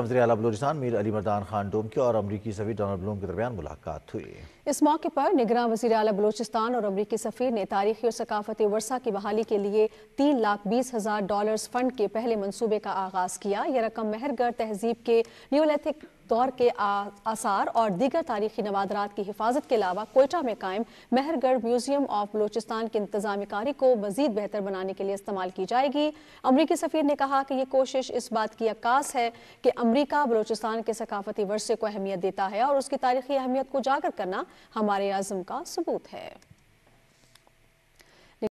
वजी अला बलोचिस्तान मीर अली मरदान खान के और अमरीकी सफी डोनल्ड ब्लूम के दरमियान मुलाकात हुई इस मौके पर निगरान वजी अला बलोचिस्तान और अमरीकी सफी ने तारीखी और सकाफती वर्षा की बहाली के लिए तीन लाख बीस हज़ार डॉलर फंड के पहले मनसूबे का आगाज़ किया यह रकम मेहरगढ़ तहजीब के न्यूलैथिक दौर के आसार और दीगर तारीखी नवादरात की हिफाजत के अलावा कोयटा में कायम मेहरगढ़ म्यूजियम ऑफ बलोचिस्तान की इंतजाम कारी को मजीद बेहतर बनाने के लिए इस्तेमाल की जाएगी अमरीकी सफ़ीर ने कहा कि यह कोशिश इस बात की अक्कास है कि अमरीका बलोचिस्तान के सकाफती वर्से को अहमियत देता है और उसकी तारीखी अहमियत को उजागर करना हमारे आज़म का सबूत है